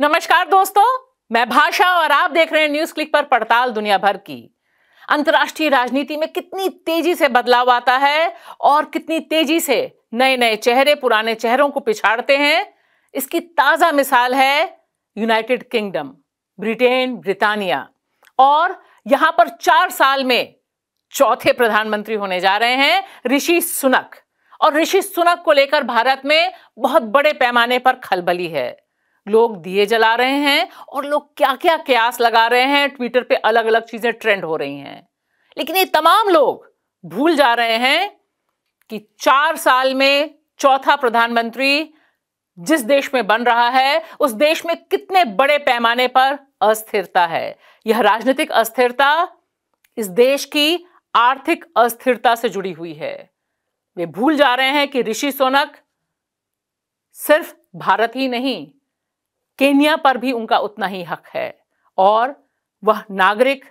नमस्कार दोस्तों मैं भाषा और आप देख रहे हैं न्यूज क्लिक पर पड़ताल दुनिया भर की अंतर्राष्ट्रीय राजनीति में कितनी तेजी से बदलाव आता है और कितनी तेजी से नए नए चेहरे पुराने चेहरों को पिछाड़ते हैं इसकी ताजा मिसाल है यूनाइटेड किंगडम ब्रिटेन ब्रिटानिया और यहां पर चार साल में चौथे प्रधानमंत्री होने जा रहे हैं ऋषि सुनक और ऋषि सुनक को लेकर भारत में बहुत बड़े पैमाने पर खलबली है लोग दिए जला रहे हैं और लोग क्या क्या क्यास लगा रहे हैं ट्विटर पे अलग अलग चीज़ें ट्रेंड हो रही हैं लेकिन ये तमाम लोग भूल जा रहे हैं कि चार साल में चौथा प्रधानमंत्री जिस देश में बन रहा है उस देश में कितने बड़े पैमाने पर अस्थिरता है यह राजनीतिक अस्थिरता इस देश की आर्थिक अस्थिरता से जुड़ी हुई है वे भूल जा रहे हैं कि ऋषि सोनक सिर्फ भारत ही नहीं केनिया पर भी उनका उतना ही हक है और वह नागरिक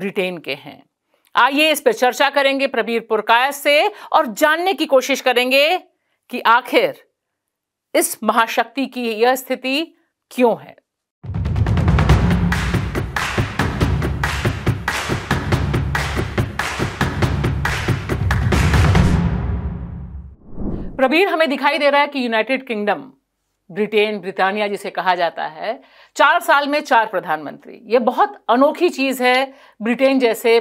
ब्रिटेन के हैं आइए इस पर चर्चा करेंगे प्रबीर पुरकाय से और जानने की कोशिश करेंगे कि आखिर इस महाशक्ति की यह स्थिति क्यों है प्रबीर हमें दिखाई दे रहा है कि यूनाइटेड किंगडम ब्रिटेन ब्रिटानिया जिसे कहा जाता है चार साल में चार प्रधानमंत्री ये बहुत अनोखी चीज़ है ब्रिटेन जैसे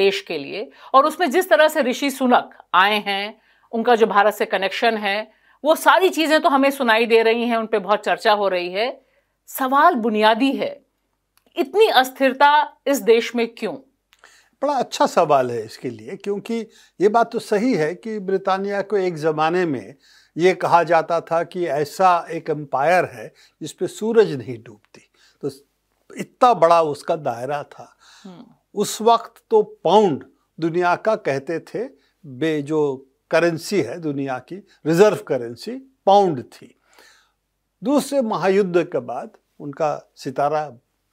देश के लिए और उसमें जिस तरह से ऋषि सुनक आए हैं उनका जो भारत से कनेक्शन है वो सारी चीज़ें तो हमें सुनाई दे रही हैं उन पर बहुत चर्चा हो रही है सवाल बुनियादी है इतनी अस्थिरता इस देश में क्यों बड़ा अच्छा सवाल है इसके लिए क्योंकि ये बात तो सही है कि ब्रितानिया को एक ज़माने में ये कहा जाता था कि ऐसा एक एम्पायर है जिस पे सूरज नहीं डूबती तो इतना बड़ा उसका दायरा था हम्म। उस वक्त तो पाउंड दुनिया का कहते थे बे जो करेंसी है दुनिया की रिजर्व करेंसी पाउंड थी दूसरे महायुद्ध के बाद उनका सितारा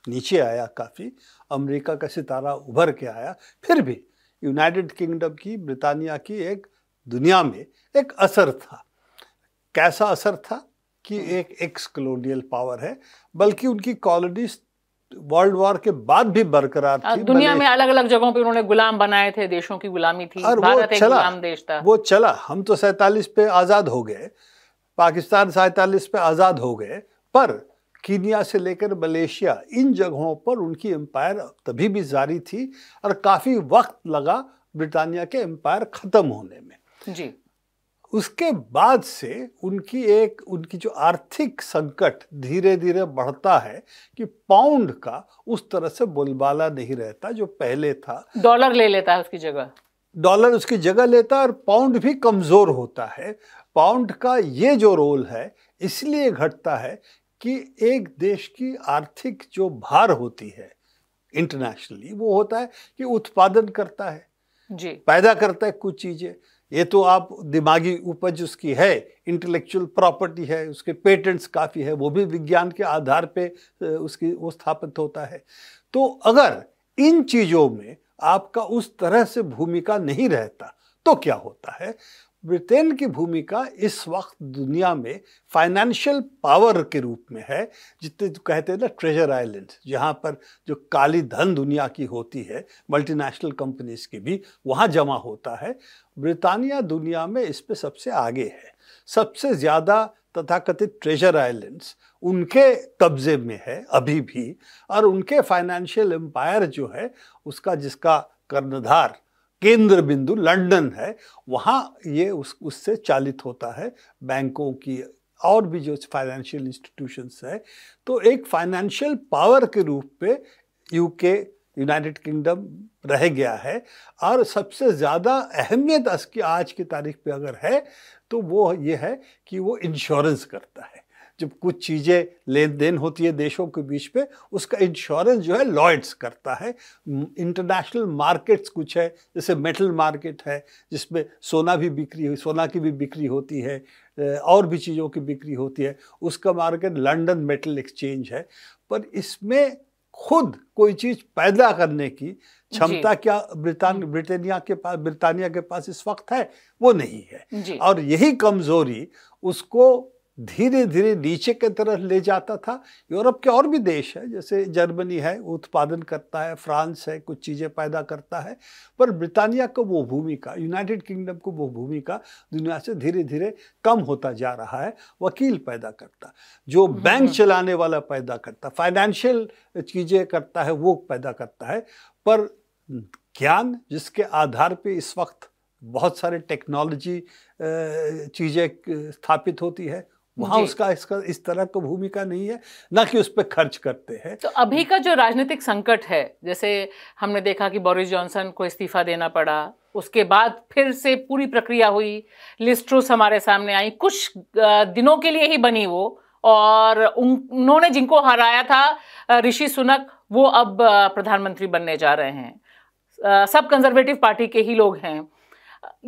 नीचे आया काफ़ी अमेरिका का सितारा उभर के आया फिर भी यूनाइटेड किंगडम की ब्रितानिया की एक दुनिया में एक असर था कैसा असर था कि हम्म। एक एक्स कलोनियल पावर है बल्कि उनकी कॉलोनीज वर्ल्ड वॉर के बाद भी बरकरार हाँ, थी दुनिया में अलग अलग जगहों पे उन्होंने गुलाम बनाए थे देशों की गुलामी थी और भारत एक गुलाम देश था वो चला हम तो सैतालीस पे आज़ाद हो गए पाकिस्तान सैतालीस पे आज़ाद हो गए पर कीनिया से लेकर मलेशिया इन जगहों पर उनकी एम्पायर तभी भी जारी थी और काफ़ी वक्त लगा ब्रिटानिया के एम्पायर ख़त्म होने में जी उसके बाद से उनकी एक उनकी जो आर्थिक संकट धीरे धीरे बढ़ता है कि पाउंड का उस तरह से बोलबाला नहीं रहता जो पहले था डॉलर ले लेता है उसकी जगह डॉलर उसकी जगह लेता है और पाउंड भी कमज़ोर होता है पाउंड का ये जो रोल है इसलिए घटता है कि एक देश की आर्थिक जो भार होती है इंटरनेशनली वो होता है कि उत्पादन करता है जी पैदा करता है कुछ चीज़ें ये तो आप दिमागी उपज उसकी है इंटेलेक्चुअल प्रॉपर्टी है उसके पेटेंट्स काफ़ी है वो भी विज्ञान के आधार पे उसकी वो स्थापित होता है तो अगर इन चीज़ों में आपका उस तरह से भूमिका नहीं रहता तो क्या होता है ब्रिटेन की भूमिका इस वक्त दुनिया में फाइनेंशियल पावर के रूप में है जितने कहते हैं ना ट्रेजर आइलैंड जहाँ पर जो काली धन दुनिया की होती है मल्टीनेशनल कंपनीज की भी वहाँ जमा होता है ब्रिटानिया दुनिया में इस पर सबसे आगे है सबसे ज़्यादा तथाकथित ट्रेजर आइलैंड्स उनके कब्जे में है अभी भी और उनके फाइनेंशियल एम्पायर जो है उसका जिसका कर्णधार केंद्र बिंदु लंदन है वहाँ ये उस उससे चालित होता है बैंकों की और भी जो फाइनेंशियल इंस्टीट्यूशंस है तो एक फाइनेंशियल पावर के रूप पे यूके यूनाइटेड किंगडम रह गया है और सबसे ज़्यादा अहमियत आज की तारीख पे अगर है तो वो ये है कि वो इंश्योरेंस करता है जब कुछ चीज़ें लेन देन होती है देशों के बीच पे उसका इंश्योरेंस जो है लॉयड्स करता है इंटरनेशनल मार्केट्स कुछ है जैसे मेटल मार्केट है जिसमें सोना भी बिक्री हुई सोना की भी बिक्री होती है और भी चीज़ों की बिक्री होती है उसका मार्केट लंदन मेटल एक्सचेंज है पर इसमें खुद कोई चीज़ पैदा करने की क्षमता क्या ब्रिटान ब्रिटेनिया के पास ब्रिटानिया के पास इस वक्त है वो नहीं है और यही कमज़ोरी उसको धीरे धीरे नीचे की तरफ ले जाता था यूरोप के और भी देश है जैसे जर्मनी है उत्पादन करता है फ्रांस है कुछ चीज़ें पैदा करता है पर ब्रिटानिया को वो भूमिका यूनाइटेड किंगडम को वो भूमिका दुनिया से धीरे धीरे कम होता जा रहा है वकील पैदा करता जो हम्म, बैंक हम्म। चलाने वाला पैदा करता फाइनेंशियल चीज़ें करता है वो पैदा करता है पर ज्ञान जिसके आधार पर इस वक्त बहुत सारे टेक्नोलॉजी चीज़ें स्थापित होती है वहाँ उसका इसका इस तरह का भूमिका नहीं है ना कि उस पर खर्च करते हैं तो अभी का जो राजनीतिक संकट है जैसे हमने देखा कि बोरिस जॉनसन को इस्तीफा देना पड़ा उसके बाद फिर से पूरी प्रक्रिया हुई लिस्ट्रूस हमारे सामने आई कुछ दिनों के लिए ही बनी वो और उन्होंने जिनको हराया था ऋषि सुनक वो अब प्रधानमंत्री बनने जा रहे हैं सब कंजर्वेटिव पार्टी के ही लोग हैं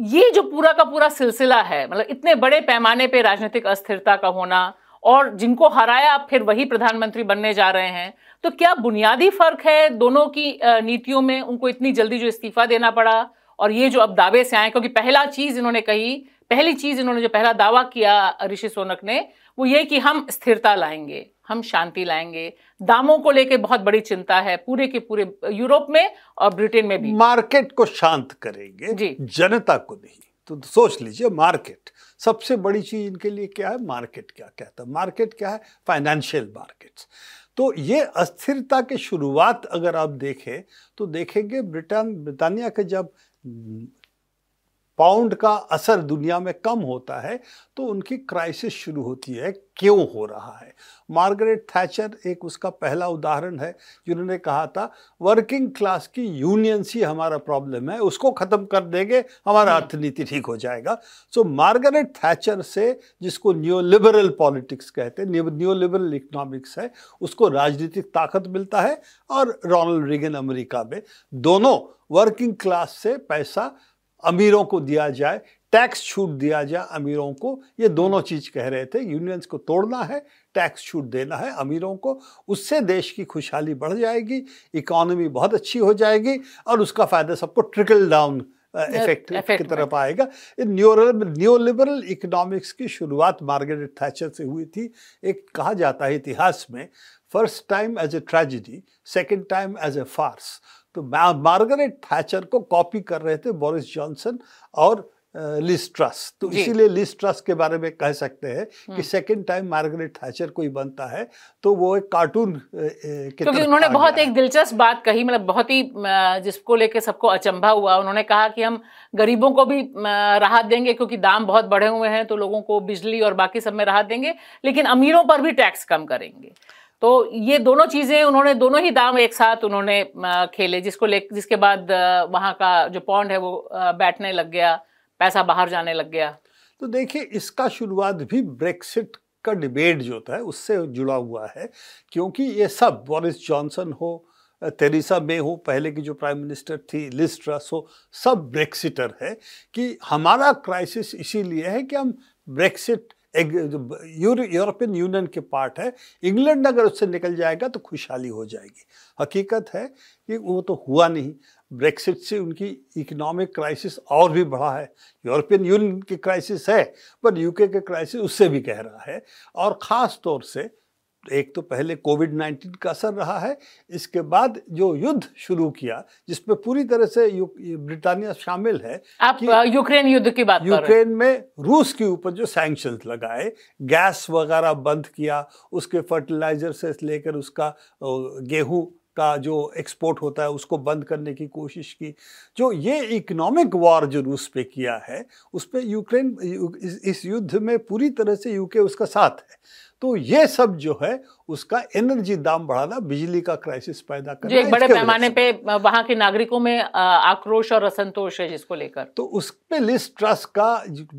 ये जो पूरा का पूरा सिलसिला है मतलब इतने बड़े पैमाने पे राजनीतिक अस्थिरता का होना और जिनको हराया फिर वही प्रधानमंत्री बनने जा रहे हैं तो क्या बुनियादी फर्क है दोनों की नीतियों में उनको इतनी जल्दी जो इस्तीफा देना पड़ा और ये जो अब दावे से आए क्योंकि पहला चीज इन्होंने कही पहली चीज इन्होंने जो पहला दावा किया ऋषि सोनक ने वो ये कि हम स्थिरता लाएंगे हम शांति लाएंगे दामों को लेके बहुत बड़ी चिंता है पूरे के पूरे यूरोप में और ब्रिटेन में भी मार्केट को शांत करेंगे जी जनता को नहीं तो सोच लीजिए मार्केट सबसे बड़ी चीज इनके लिए क्या है मार्केट क्या कहता है मार्केट क्या है फाइनेंशियल मार्केट तो ये अस्थिरता की शुरुआत अगर आप देखें तो देखेंगे ब्रिटेन ब्रिटानिया के जब पाउंड का असर दुनिया में कम होता है तो उनकी क्राइसिस शुरू होती है क्यों हो रहा है मार्गरेट थैचर एक उसका पहला उदाहरण है जिन्होंने कहा था वर्किंग क्लास की यूनियंस ही हमारा प्रॉब्लम है उसको ख़त्म कर देंगे हमारा हम्म। अर्थनीति ठीक हो जाएगा सो मार्गरेट थैचर से जिसको न्यो लिबरल पॉलिटिक्स कहते हैं न्यू लिबरल इकोनॉमिक्स है उसको राजनीतिक ताकत मिलता है और रोनल्ड रिगन अमरीका में दोनों वर्किंग क्लास से पैसा अमीरों को दिया जाए टैक्स छूट दिया जाए अमीरों को ये दोनों चीज़ कह रहे थे यूनियंस को तोड़ना है टैक्स छूट देना है अमीरों को उससे देश की खुशहाली बढ़ जाएगी इकोनॉमी बहुत अच्छी हो जाएगी और उसका फ़ायदा सबको ट्रिकल डाउन इफेक्ट की तरफ आएगा न्यू लिबरल इकोनॉमिक्स की शुरुआत मार्गरेट थैचर से हुई थी एक कहा जाता है इतिहास में first time as a tragedy second time as a farce तो मार्गरेट थैचर को कॉपी कर रहे थे बोरिस जॉनसन और लिस्ट्रस तो इसीलिए लिस्ट्रस के बारे में कह सकते हैं कि सेकंड टाइम मार्गरेट थैचर कोई बनता है तो वो एक कार्टून क्योंकि उन्होंने बहुत एक दिलचस्प बात कही मतलब बहुत ही जिसको लेके सबको अचंभा हुआ उन्होंने कहा कि हम गरीबों को भी राहत देंगे क्योंकि दाम बहुत बढ़े हुए हैं तो लोगों को बिजली और बाकी सब में राहत देंगे लेकिन अमीरों पर भी टैक्स कम करेंगे तो ये दोनों चीज़ें उन्होंने दोनों ही दाम एक साथ उन्होंने खेले जिसको ले जिसके बाद वहाँ का जो पॉन्ड है वो बैठने लग गया पैसा बाहर जाने लग गया तो देखिए इसका शुरुआत भी ब्रेक्सिट का डिबेट जो होता है उससे जुड़ा हुआ है क्योंकि ये सब बोरिस जॉनसन हो तेरिसा मे हो पहले की जो प्राइम मिनिस्टर थी लिस्ट रस हो सब ब्रेक्सिटर है कि हमारा क्राइसिस इसीलिए है कि हम ब्रेक्सिट यूरोपियन यूनियन के पार्ट है इंग्लैंड अगर उससे निकल जाएगा तो खुशहाली हो जाएगी हकीकत है कि वो तो हुआ नहीं ब्रेक्सिट से उनकी इकोनॉमिक क्राइसिस और भी बढ़ा है यूरोपियन यूनियन की क्राइसिस है पर यूके के क्राइसिस उससे भी गहरा है और ख़ास तौर से एक तो पहले कोविड 19 का असर रहा है इसके बाद जो युद्ध शुरू किया जिसमें पूरी तरह से ब्रिटानिया शामिल है आप यूक्रेन युद्ध की बात यूक्रेन में रूस के ऊपर जो सैंक्शन लगाए गैस वगैरह बंद किया उसके फर्टिलाइजर से लेकर उसका गेहूं का जो एक्सपोर्ट होता है उसको बंद करने की कोशिश की जो ये इकोनॉमिक वॉर जो रूस पे किया है उस पर यूक्रेन इस युद्ध में पूरी तरह से यूके उसका साथ है तो ये सब जो है उसका एनर्जी दाम बढ़ाना बिजली का क्राइसिस पैदा करना एक बड़े पैमाने पे वहां के नागरिकों में आक्रोश और असंतोष है जिसको लेकर तो उसमें लिस्ट ट्रस्ट का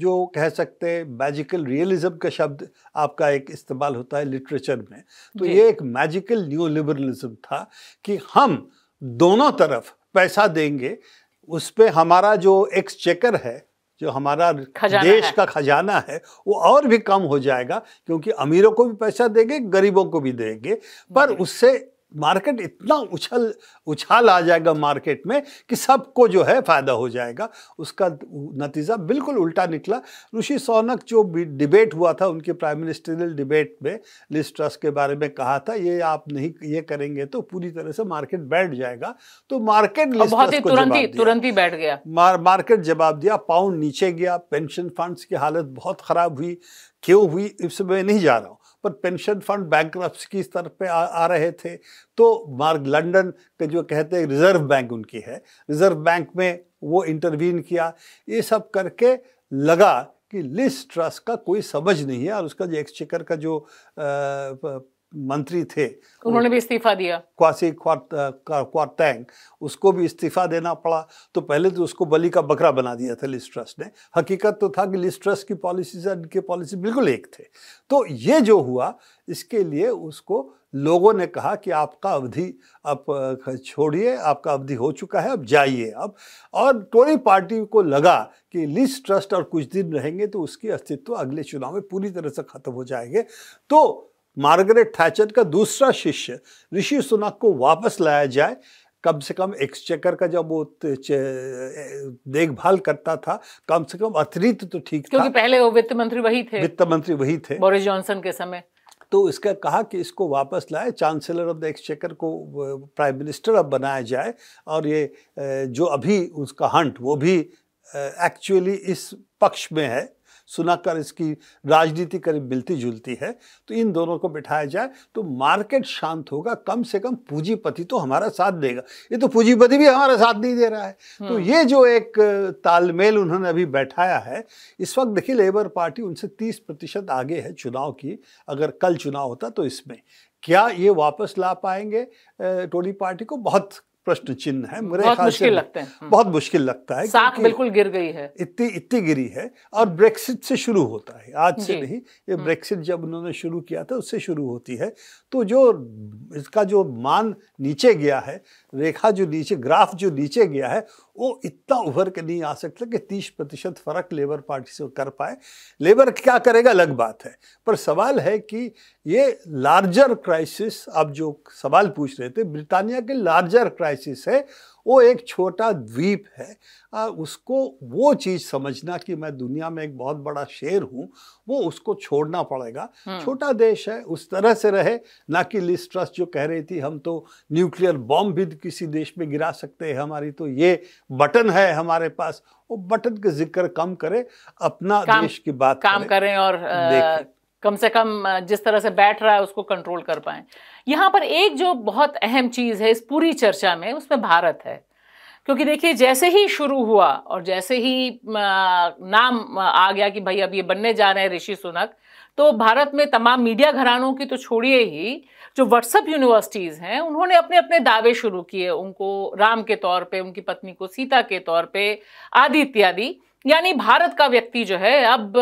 जो कह सकते हैं मैजिकल रियलिज्म का शब्द आपका एक इस्तेमाल होता है लिटरेचर में तो ये एक मैजिकल न्यू लिबरलिज्म था कि हम दोनों तरफ पैसा देंगे उस पर हमारा जो एक्सचेकर है जो हमारा देश का खजाना है वो और भी कम हो जाएगा क्योंकि अमीरों को भी पैसा देंगे गरीबों को भी देंगे पर उससे मार्केट इतना उछल उछाल आ जाएगा मार्केट में कि सबको जो है फ़ायदा हो जाएगा उसका नतीजा बिल्कुल उल्टा निकला ऋषि सोनक जो डिबेट हुआ था उनके प्राइम मिनिस्टरियल डिबेट में लिस्ट ट्रस्ट के बारे में कहा था ये आप नहीं ये करेंगे तो पूरी तरह से मार्केट बैठ जाएगा तो मार्केट बहुत ही तुरंत ही तुरंत ही बैठ गया मार, मार्केट जवाब दिया पाउंड नीचे गया पेंशन फंड्स की हालत बहुत ख़राब हुई क्यों हुई इस मैं नहीं जा रहा हूँ पर पेंशन फंड बैंक की तरफ पे आ, आ रहे थे तो मार्ग लंडन के जो कहते हैं रिजर्व बैंक उनकी है रिजर्व बैंक में वो इंटरवीन किया ये सब करके लगा कि लिस्ट ट्रस्ट का कोई समझ नहीं है और उसका जो एक्सचेकर का जो मंत्री थे उन्होंने भी इस्तीफा दिया क्वासी टैंक उसको भी इस्तीफा देना पड़ा तो पहले तो उसको बलि का बकरा बना दिया था लिस्ट ट्रस्ट ने हकीकत तो था कि लिस्ट ट्रस्ट की पॉलिसीज और इनके पॉलिसी बिल्कुल एक थे तो ये जो हुआ इसके लिए उसको लोगों ने कहा कि आपका अवधि आप छोड़िए आपका अवधि हो चुका है अब जाइए अब और टोरी पार्टी को लगा कि लिस्ट ट्रस्ट और कुछ दिन रहेंगे तो उसके अस्तित्व अगले चुनाव में पूरी तरह से खत्म हो जाएंगे तो मार्गरेट थैचर का दूसरा शिष्य ऋषि सुनक को वापस लाया जाए कम से कम एक्सचेकर का जब वो देखभाल करता था कम से कम अतिरिक्त तो ठीक क्योंकि था। पहले वो वित्त मंत्री वही थे वित्त मंत्री वही थे बोरिस जॉनसन के समय तो इसका कहा कि इसको वापस लाए चांसलर ऑफ द एक्सचेकर को प्राइम मिनिस्टर अब बनाया जाए और ये जो अभी उसका हंट वो भी एक्चुअली इस पक्ष में है सुनाकर इसकी राजनीति करीब मिलती जुलती है तो इन दोनों को बिठाया जाए तो मार्केट शांत होगा कम से कम पूंजीपति तो हमारा साथ देगा ये तो पूंजीपति भी हमारा साथ नहीं दे रहा है हम्म। तो ये जो एक तालमेल उन्होंने अभी बैठाया है इस वक्त देखिए लेबर पार्टी उनसे तीस प्रतिशत आगे है चुनाव की अगर कल चुनाव होता तो इसमें क्या ये वापस ला पाएंगे टोली पार्टी को बहुत प्रश्न चिन्ह है मेरे बहुत मुश्किल लगते हैं बहुत हम्म। मुश्किल लगता है साख बिल्कुल गिर गई है इतनी इतनी गिरी है और ब्रेक्सिट से शुरू होता है आज से नहीं ये हम्म। ब्रेक्सिट जब उन्होंने शुरू किया था उससे शुरू होती है तो जो इसका जो मान नीचे गया है रेखा जो नीचे ग्राफ जो नीचे गया है वो इतना उभर के नहीं आ सकता कि तीस प्रतिशत फर्क लेबर पार्टी से कर पाए लेबर क्या करेगा अलग बात है पर सवाल है कि ये लार्जर क्राइसिस आप जो सवाल पूछ रहे थे ब्रिटानिया के लार्जर क्राइसिस है वो एक छोटा द्वीप है आ, उसको वो चीज़ समझना कि मैं दुनिया में एक बहुत बड़ा शेर हूँ वो उसको छोड़ना पड़ेगा हाँ। छोटा देश है उस तरह से रहे ना कि लिस ट्रस्ट जो कह रही थी हम तो न्यूक्लियर बॉम्ब भी किसी देश में गिरा सकते हैं हमारी तो ये बटन है हमारे पास वो बटन का जिक्र कम करें अपना देश की बात काम करें, करें और कम से कम जिस तरह से बैठ रहा है उसको कंट्रोल कर पाएं यहाँ पर एक जो बहुत अहम चीज़ है इस पूरी चर्चा में उसमें भारत है क्योंकि देखिए जैसे ही शुरू हुआ और जैसे ही नाम आ गया कि भाई अब ये बनने जा रहे हैं ऋषि सुनक तो भारत में तमाम मीडिया घरानों की तो छोड़िए ही जो व्हाट्सअप यूनिवर्सिटीज़ हैं उन्होंने अपने अपने दावे शुरू किए उनको राम के तौर पे उनकी पत्नी को सीता के तौर पे आदि इत्यादि यानी भारत का व्यक्ति जो है अब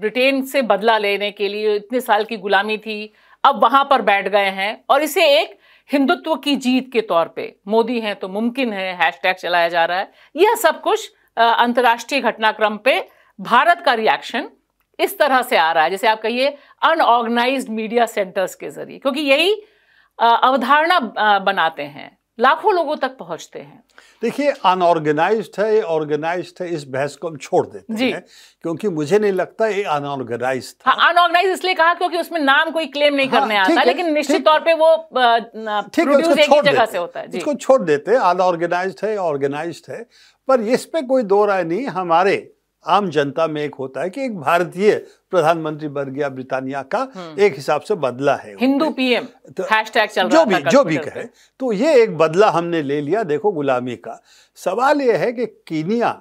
ब्रिटेन से बदला लेने के लिए इतने साल की गुलामी थी अब वहां पर बैठ गए हैं और इसे एक हिंदुत्व की जीत के तौर पे मोदी हैं तो मुमकिन है हैशटैग चलाया जा रहा है यह सब कुछ अंतर्राष्ट्रीय घटनाक्रम पे भारत का रिएक्शन इस तरह से आ रहा है जैसे आप कहिए अनऑर्गेनाइज्ड मीडिया सेंटर्स के जरिए क्योंकि यही अवधारणा बनाते हैं लाखों लोगों तक पहुंचते हैं देखिए अनऑर्गेनाइज है ऑर्गेनाइज है इस बहस को हम छोड़ देते जी. हैं क्योंकि मुझे नहीं लगता ये अनऑर्गेनाइज था अनऑर्गेनाइज हाँ, इसलिए कहा क्योंकि उसमें नाम कोई क्लेम नहीं हाँ, करने आता लेकिन निश्चित तौर पे वो ठीक है जगह से होता है इसको छोड़ देते अनऑर्गेनाइज है ऑर्गेनाइज है पर इस पे कोई दो राय नहीं हमारे आम जनता में एक होता है कि एक भारतीय प्रधानमंत्री बन गया ब्रिटानिया का हम्म। एक हिसाब से बदला है हिंदू तो पीएम तो, हैशटैग चल जो भी जो भी कहे तो ये एक बदला हमने ले लिया देखो गुलामी का सवाल यह है कि कीनिया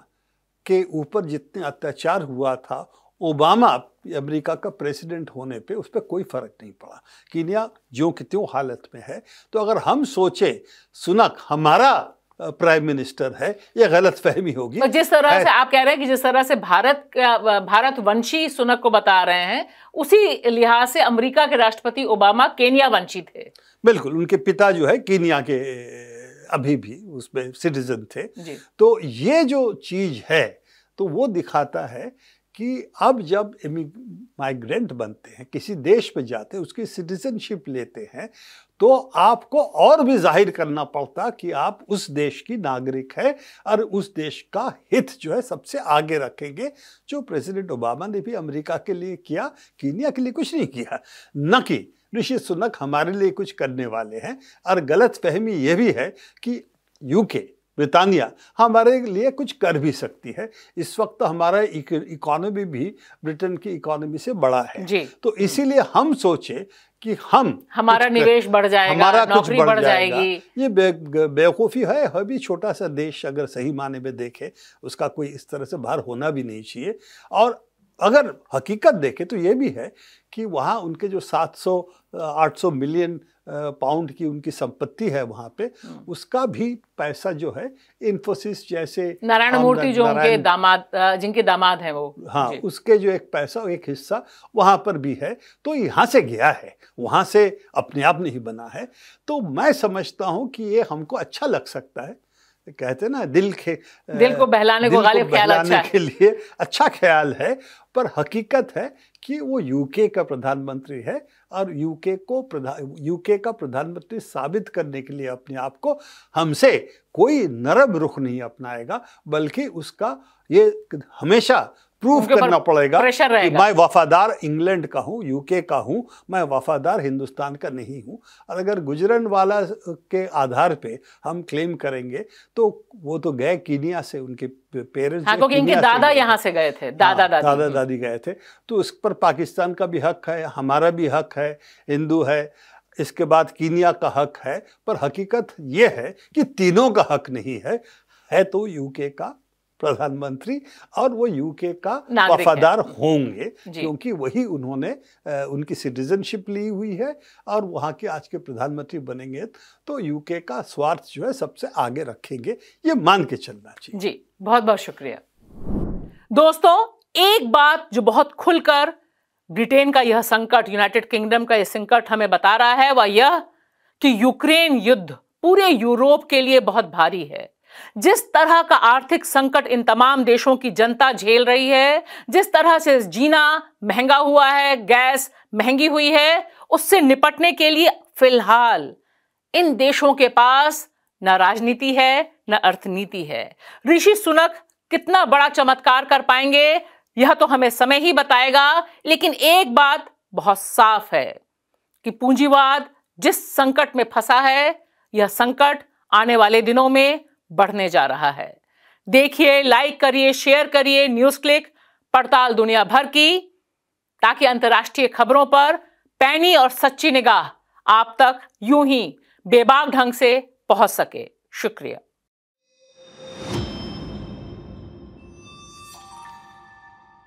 के ऊपर जितने अत्याचार हुआ था ओबामा अमेरिका का प्रेसिडेंट होने पे उस पर कोई फर्क नहीं पड़ा कीनिया जो कि त्यों हालत में है तो अगर हम सोचे सुनक हमारा प्राइम मिनिस्टर है यह गलत फहमी होगी तो जिस तरह से आप कह रहे हैं कि जिस तरह से भारत भारत वंशी सुनक को बता रहे हैं उसी लिहाज से अमेरिका के राष्ट्रपति ओबामा केनिया वंशी थे बिल्कुल उनके पिता जो है केनिया के अभी भी उसमें सिटीजन थे तो ये जो चीज है तो वो दिखाता है कि अब जब माइग्रेंट बनते हैं किसी देश में जाते हैं उसकी सिटीजनशिप लेते हैं तो आपको और भी जाहिर करना पड़ता कि आप उस देश की नागरिक है और उस देश का हित जो है सबसे आगे रखेंगे जो प्रेसिडेंट ओबामा ने भी अमेरिका के लिए किया कीनिया के लिए कुछ नहीं किया न कि ऋषि सुनक हमारे लिए कुछ करने वाले हैं और गलत फहमी यह भी है कि यूके ब्रितानिया हमारे लिए कुछ कर भी सकती है इस वक्त हमारा इकोनॉमी भी ब्रिटेन की इकोनॉमी से बड़ा है तो इसीलिए हम सोचे कि हम हमारा निवेश बढ़ जाएगा हमारा कुछ बढ़, बढ़ जाएगी ये बे, बेवकूफ़ी है है भी छोटा सा देश अगर सही माने में देखे उसका कोई इस तरह से बाहर होना भी नहीं चाहिए और अगर हकीकत देखे तो ये भी है कि वहाँ उनके जो 700 800 मिलियन पाउंड की उनकी संपत्ति है वहाँ पे हम्म। उसका भी पैसा जो है इन्फोसिस जैसे नारायण मूर्ति जो उनके दामाद जिनके दामाद हैं वो हाँ उसके जो एक पैसा एक हिस्सा वहाँ पर भी है तो यहाँ से गया है वहाँ से अपने आप नहीं बना है तो मैं समझता हूँ कि ये हमको अच्छा लग सकता है कहते ना दिल के दिल को बहलाने को गालिब ख्याल अच्छा के लिए अच्छा ख्याल है पर हकीकत है कि वो यूके का प्रधानमंत्री है और यूके को प्रधान यूके का प्रधानमंत्री साबित करने के लिए अपने आप को हमसे कोई नरम रुख नहीं अपनाएगा बल्कि उसका ये हमेशा प्रूफ करना पड़ेगा कि मैं वफादार इंग्लैंड का हूँ यूके का हूँ मैं वफादार हिंदुस्तान का नहीं हूँ और अगर गुजरन वाला के आधार पे हम क्लेम करेंगे तो वो तो गए कीनिया से उनके पेरेंट्स हाँ, क्योंकि इनके दादा यहाँ से गए थे दादा हाँ, दादी दादा दादी गए थे तो उस पर पाकिस्तान का भी हक है हमारा भी हक है हिंदू है इसके बाद कीनिया का हक है पर हकीकत यह है कि तीनों का हक नहीं है है तो यूके का प्रधानमंत्री और वो यूके का वफादार होंगे क्योंकि वही उन्होंने उनकी सिटीजनशिप ली हुई है और वहाँ के आज के प्रधानमंत्री बनेंगे तो यूके का स्वार्थ जो है सबसे आगे रखेंगे ये मान के चलना चाहिए जी बहुत बहुत शुक्रिया दोस्तों एक बात जो बहुत खुलकर ब्रिटेन का यह संकट यूनाइटेड किंगडम का यह संकट हमें बता रहा है वह यह कि यूक्रेन युद्ध पूरे यूरोप के लिए बहुत भारी है जिस तरह का आर्थिक संकट इन तमाम देशों की जनता झेल रही है जिस तरह से जीना महंगा हुआ है गैस महंगी हुई है उससे निपटने के लिए फिलहाल इन देशों के पास न राजनीति है न अर्थनीति है ऋषि सुनक कितना बड़ा चमत्कार कर पाएंगे यह तो हमें समय ही बताएगा लेकिन एक बात बहुत साफ है कि पूंजीवाद जिस संकट में फंसा है यह संकट आने वाले दिनों में बढ़ने जा रहा है देखिए लाइक करिए शेयर करिए न्यूज क्लिक पड़ताल दुनिया भर की ताकि अंतर्राष्ट्रीय खबरों पर पैनी और सच्ची निगाह आप तक यूं ही बेबाक ढंग से पहुंच सके शुक्रिया